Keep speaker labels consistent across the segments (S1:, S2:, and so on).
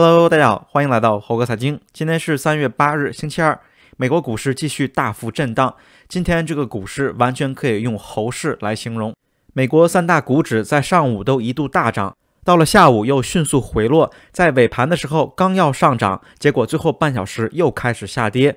S1: Hello，大家好，欢迎来到猴哥财经。今天是三月八日，星期二。美国股市继续大幅震荡。今天这个股市完全可以用“猴市”来形容。美国三大股指在上午都一度大涨，到了下午又迅速回落。在尾盘的时候刚要上涨，结果最后半小时又开始下跌。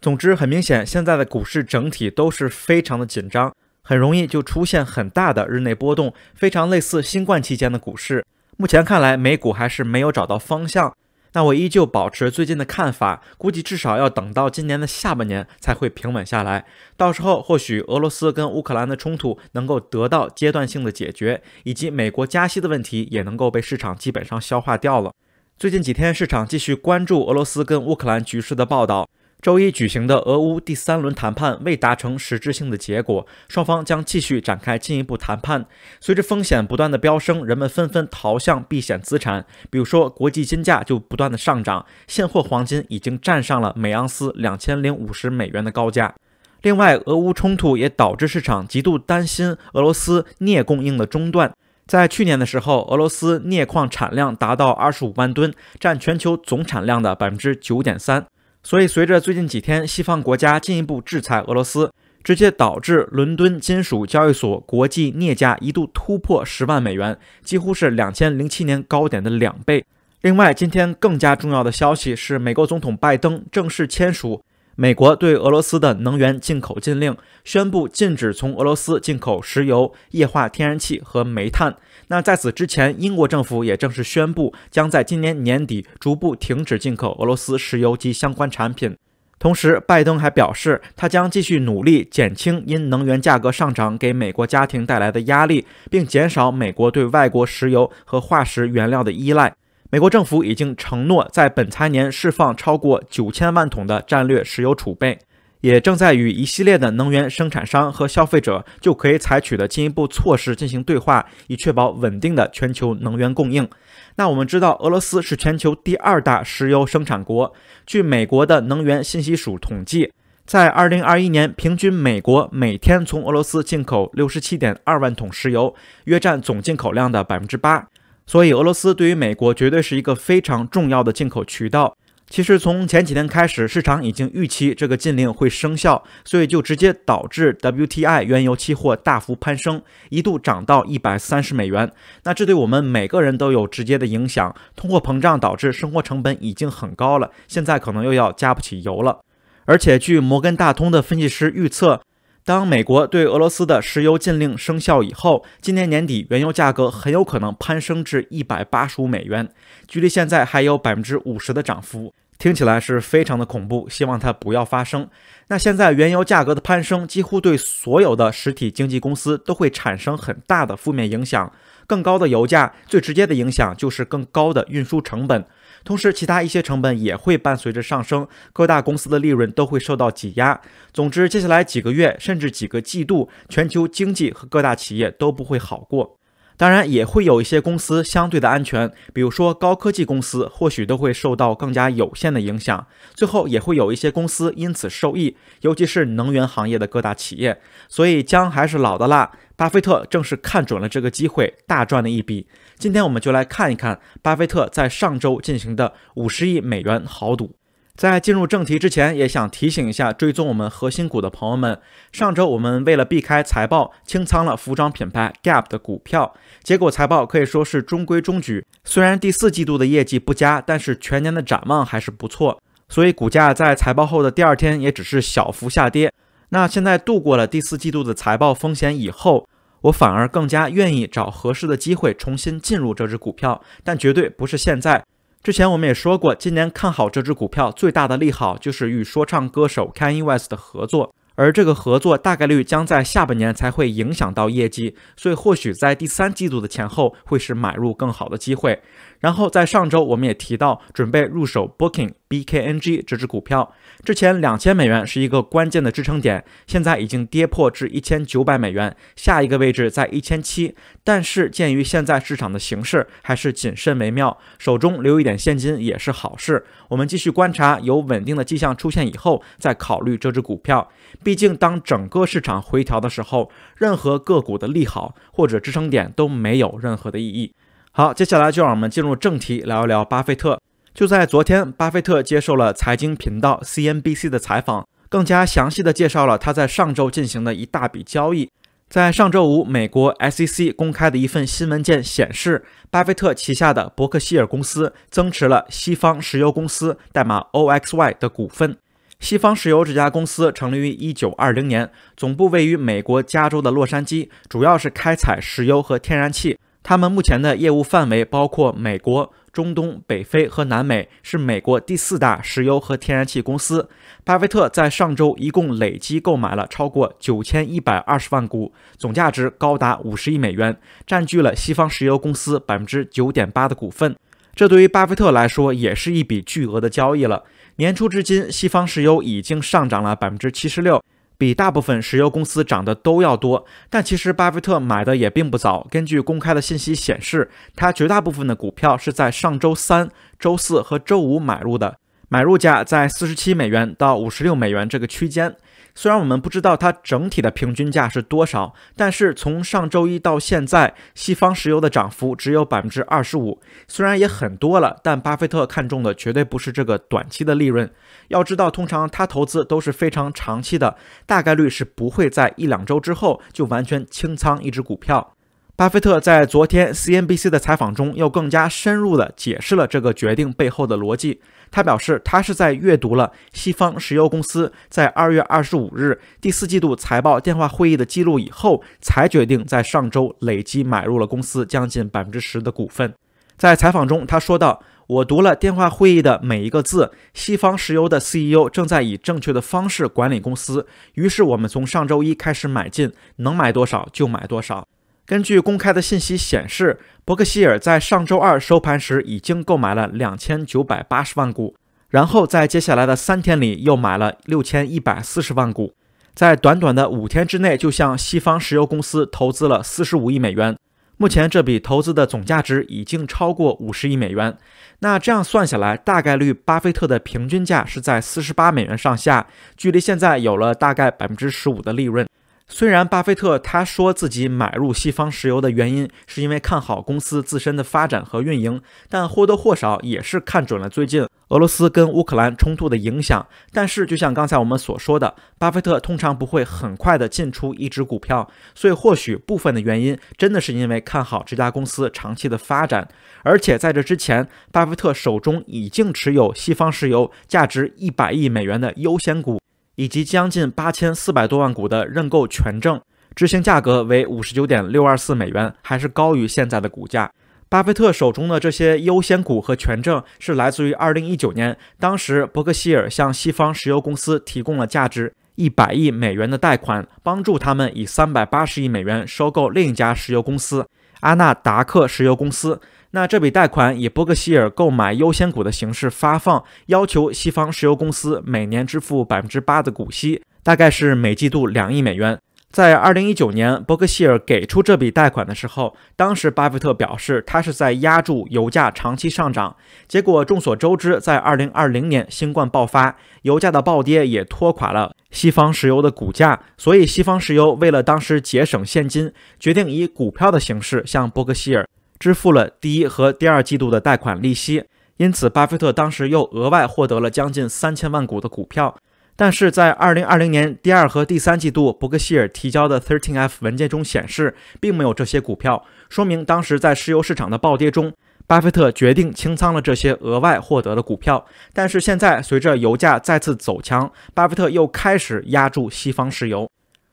S1: 总之，很明显，现在的股市整体都是非常的紧张，很容易就出现很大的日内波动，非常类似新冠期间的股市。目前看来，美股还是没有找到方向。那我依旧保持最近的看法，估计至少要等到今年的下半年才会平稳下来。到时候，或许俄罗斯跟乌克兰的冲突能够得到阶段性的解决，以及美国加息的问题也能够被市场基本上消化掉了。最近几天，市场继续关注俄罗斯跟乌克兰局势的报道。周一举行的俄乌第三轮谈判未达成实质性的结果，双方将继续展开进一步谈判。随着风险不断的飙升，人们纷纷逃向避险资产，比如说国际金价就不断的上涨，现货黄金已经站上了每盎司两千零五十美元的高价。另外，俄乌冲突也导致市场极度担心俄罗斯镍供应的中断。在去年的时候，俄罗斯镍矿产量达到二十五万吨，占全球总产量的百分之九点三。所以，随着最近几天西方国家进一步制裁俄罗斯，直接导致伦敦金属交易所国际镍价一度突破十万美元，几乎是两千零七年高点的两倍。另外，今天更加重要的消息是，美国总统拜登正式签署。美国对俄罗斯的能源进口禁令宣布，禁止从俄罗斯进口石油、液化天然气和煤炭。那在此之前，英国政府也正式宣布，将在今年年底逐步停止进口俄罗斯石油及相关产品。同时，拜登还表示，他将继续努力减轻因能源价格上涨给美国家庭带来的压力，并减少美国对外国石油和化石原料的依赖。美国政府已经承诺在本财年释放超过九千万桶的战略石油储备，也正在与一系列的能源生产商和消费者就可以采取的进一步措施进行对话，以确保稳定的全球能源供应。那我们知道，俄罗斯是全球第二大石油生产国。据美国的能源信息署统计，在二零二一年，平均美国每天从俄罗斯进口六十七点二万桶石油，约占总进口量的百分之八。所以，俄罗斯对于美国绝对是一个非常重要的进口渠道。其实，从前几天开始，市场已经预期这个禁令会生效，所以就直接导致 WTI 原油期货大幅攀升，一度涨到一百三十美元。那这对我们每个人都有直接的影响。通货膨胀导致生活成本已经很高了，现在可能又要加不起油了。而且，据摩根大通的分析师预测。当美国对俄罗斯的石油禁令生效以后，今年年底原油价格很有可能攀升至一百八十五美元，距离现在还有百分之五十的涨幅。听起来是非常的恐怖，希望它不要发生。那现在原油价格的攀升，几乎对所有的实体经济公司都会产生很大的负面影响。更高的油价最直接的影响就是更高的运输成本，同时其他一些成本也会伴随着上升，各大公司的利润都会受到挤压。总之，接下来几个月甚至几个季度，全球经济和各大企业都不会好过。当然也会有一些公司相对的安全，比如说高科技公司，或许都会受到更加有限的影响。最后也会有一些公司因此受益，尤其是能源行业的各大企业。所以姜还是老的辣，巴菲特正是看准了这个机会，大赚了一笔。今天我们就来看一看巴菲特在上周进行的五十亿美元豪赌。在进入正题之前，也想提醒一下追踪我们核心股的朋友们。上周我们为了避开财报，清仓了服装品牌 GAP 的股票。结果财报可以说是中规中矩，虽然第四季度的业绩不佳，但是全年的展望还是不错。所以股价在财报后的第二天也只是小幅下跌。那现在度过了第四季度的财报风险以后，我反而更加愿意找合适的机会重新进入这只股票，但绝对不是现在。之前我们也说过，今年看好这只股票最大的利好就是与说唱歌手 Kanye West 的合作，而这个合作大概率将在下半年才会影响到业绩，所以或许在第三季度的前后会是买入更好的机会。然后在上周，我们也提到准备入手 Booking BKNG 这只股票，之前两千美元是一个关键的支撑点，现在已经跌破至一千九百美元，下一个位置在一千七。但是鉴于现在市场的形势，还是谨慎为妙，手中留一点现金也是好事。我们继续观察有稳定的迹象出现以后，再考虑这只股票。毕竟当整个市场回调的时候，任何个股的利好或者支撑点都没有任何的意义。好，接下来就让我们进入正题，聊一聊巴菲特。就在昨天，巴菲特接受了财经频道 CNBC 的采访，更加详细的介绍了他在上周进行的一大笔交易。在上周五，美国 SEC 公开的一份新文件显示，巴菲特旗下的伯克希尔公司增持了西方石油公司（代码 OXY） 的股份。西方石油这家公司成立于1920年，总部位于美国加州的洛杉矶，主要是开采石油和天然气。他们目前的业务范围包括美国、中东、北非和南美，是美国第四大石油和天然气公司。巴菲特在上周一共累计购买了超过九千一百二十万股，总价值高达五十亿美元，占据了西方石油公司百分之九点八的股份。这对于巴菲特来说也是一笔巨额的交易了。年初至今，西方石油已经上涨了百分之七十六。比大部分石油公司涨得都要多，但其实巴菲特买的也并不早。根据公开的信息显示，他绝大部分的股票是在上周三、周四和周五买入的。买入价在四十七美元到五十六美元这个区间，虽然我们不知道它整体的平均价是多少，但是从上周一到现在，西方石油的涨幅只有百分之二十五，虽然也很多了，但巴菲特看中的绝对不是这个短期的利润。要知道，通常他投资都是非常长期的，大概率是不会在一两周之后就完全清仓一只股票。巴菲特在昨天 CNBC 的采访中，又更加深入地解释了这个决定背后的逻辑。他表示，他是在阅读了西方石油公司在二月二十五日第四季度财报电话会议的记录以后，才决定在上周累计买入了公司将近百分之十的股份。在采访中，他说道：“我读了电话会议的每一个字，西方石油的 CEO 正在以正确的方式管理公司，于是我们从上周一开始买进，能买多少就买多少。”根据公开的信息显示，伯克希尔在上周二收盘时已经购买了两千九百八十万股，然后在接下来的三天里又买了六千一百四十万股，在短短的五天之内就向西方石油公司投资了四十五亿美元。目前这笔投资的总价值已经超过五十亿美元。那这样算下来，大概率巴菲特的平均价是在四十八美元上下，距离现在有了大概百分之十五的利润。虽然巴菲特他说自己买入西方石油的原因是因为看好公司自身的发展和运营，但或多或少也是看准了最近俄罗斯跟乌克兰冲突的影响。但是，就像刚才我们所说的，巴菲特通常不会很快的进出一只股票，所以或许部分的原因真的是因为看好这家公司长期的发展。而且在这之前，巴菲特手中已经持有西方石油价值一百亿美元的优先股。以及将近八千四百多万股的认购权证，执行价格为五十九点六二四美元，还是高于现在的股价。巴菲特手中的这些优先股和权证是来自于二零一九年，当时伯克希尔向西方石油公司提供了价值一百亿美元的贷款，帮助他们以三百八十亿美元收购另一家石油公司——阿纳达克石油公司。那这笔贷款以伯克希尔购买优先股的形式发放，要求西方石油公司每年支付百分之八的股息，大概是每季度两亿美元。在二零一九年，伯克希尔给出这笔贷款的时候，当时巴菲特表示他是在压住油价长期上涨。结果众所周知，在二零二零年新冠爆发，油价的暴跌也拖垮了西方石油的股价，所以西方石油为了当时节省现金，决定以股票的形式向伯克希尔。支付了第一和第二季度的贷款利息，因此巴菲特当时又额外获得了将近三千万股的股票。但是在二零二零年第二和第三季度，伯克希尔提交的 13F 文件中显示，并没有这些股票，说明当时在石油市场的暴跌中，巴菲特决定清仓了这些额外获得的股票。但是现在，随着油价再次走强，巴菲特又开始压住西方石油，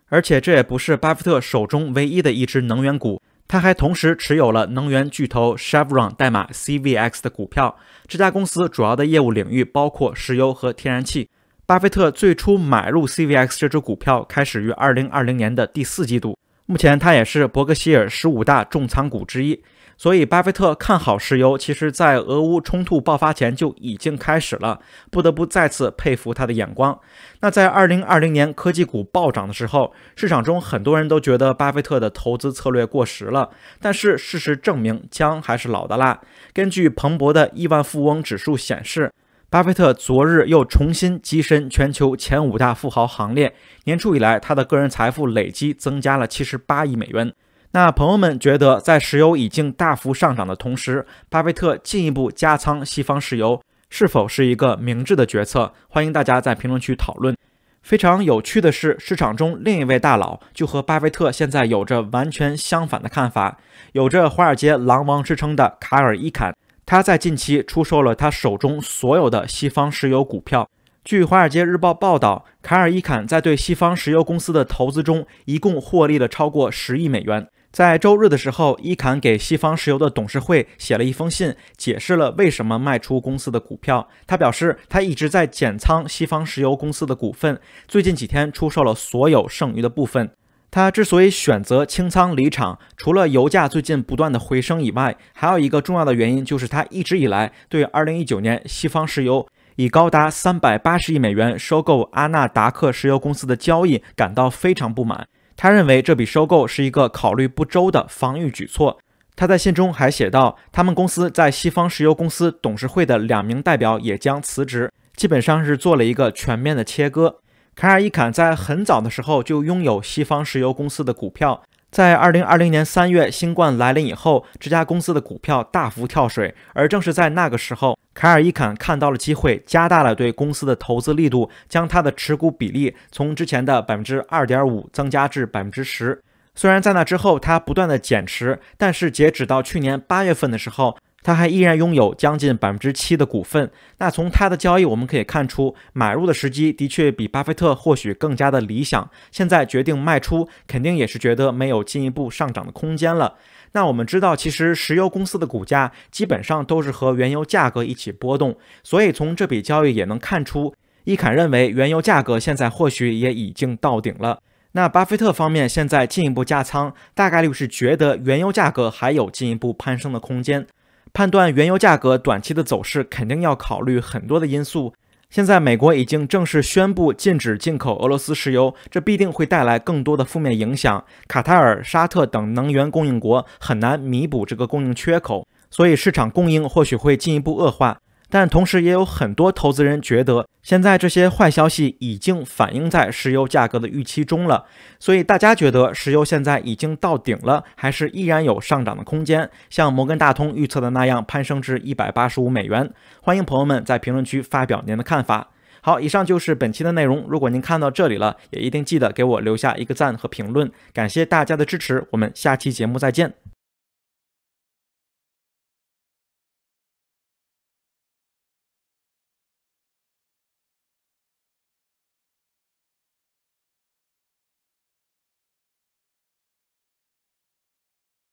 S1: 而且这也不是巴菲特手中唯一的一只能源股。他还同时持有了能源巨头 Chevron 代码 CVX 的股票。这家公司主要的业务领域包括石油和天然气。巴菲特最初买入 CVX 这只股票开始于2020年的第四季度。目前，他也是伯克希尔十五大重仓股之一。所以，巴菲特看好石油，其实，在俄乌冲突爆发前就已经开始了，不得不再次佩服他的眼光。那在2020年科技股暴涨的时候，市场中很多人都觉得巴菲特的投资策略过时了，但是事实证明，姜还是老的辣。根据彭博的亿万富翁指数显示，巴菲特昨日又重新跻身全球前五大富豪行列。年初以来，他的个人财富累计增加了78亿美元。那朋友们觉得，在石油已经大幅上涨的同时，巴菲特进一步加仓西方石油，是否是一个明智的决策？欢迎大家在评论区讨论。非常有趣的是，市场中另一位大佬就和巴菲特现在有着完全相反的看法。有着华尔街狼王之称的卡尔伊坎，他在近期出售了他手中所有的西方石油股票。据《华尔街日报》报道，卡尔伊坎在对西方石油公司的投资中，一共获利了超过十亿美元。在周日的时候，伊坎给西方石油的董事会写了一封信，解释了为什么卖出公司的股票。他表示，他一直在减仓西方石油公司的股份，最近几天出售了所有剩余的部分。他之所以选择清仓离场，除了油价最近不断的回升以外，还有一个重要的原因就是他一直以来对2019年西方石油以高达380亿美元收购阿纳达克石油公司的交易感到非常不满。他认为这笔收购是一个考虑不周的防御举措。他在信中还写道：“他们公司在西方石油公司董事会的两名代表也将辞职，基本上是做了一个全面的切割。”卡尔伊坎在很早的时候就拥有西方石油公司的股票。在二零二零年三月新冠来临以后，这家公司的股票大幅跳水。而正是在那个时候，凯尔·伊坎看到了机会，加大了对公司的投资力度，将他的持股比例从之前的百分之二点五增加至百分之十。虽然在那之后他不断的减持，但是截止到去年八月份的时候。他还依然拥有将近百分之七的股份。那从他的交易我们可以看出，买入的时机的确比巴菲特或许更加的理想。现在决定卖出，肯定也是觉得没有进一步上涨的空间了。那我们知道，其实石油公司的股价基本上都是和原油价格一起波动，所以从这笔交易也能看出，伊坎认为原油价格现在或许也已经到顶了。那巴菲特方面现在进一步加仓，大概率是觉得原油价格还有进一步攀升的空间。判断原油价格短期的走势，肯定要考虑很多的因素。现在美国已经正式宣布禁止进口俄罗斯石油，这必定会带来更多的负面影响。卡塔尔、沙特等能源供应国很难弥补这个供应缺口，所以市场供应或许会进一步恶化。但同时，也有很多投资人觉得，现在这些坏消息已经反映在石油价格的预期中了。所以大家觉得，石油现在已经到顶了，还是依然有上涨的空间？像摩根大通预测的那样，攀升至一百八十五美元。欢迎朋友们在评论区发表您的看法。好，以上就是本期的内容。如果您看到这里了，也一定记得给我留下一个赞和评论，感谢大家的支持。我们下期节目再见。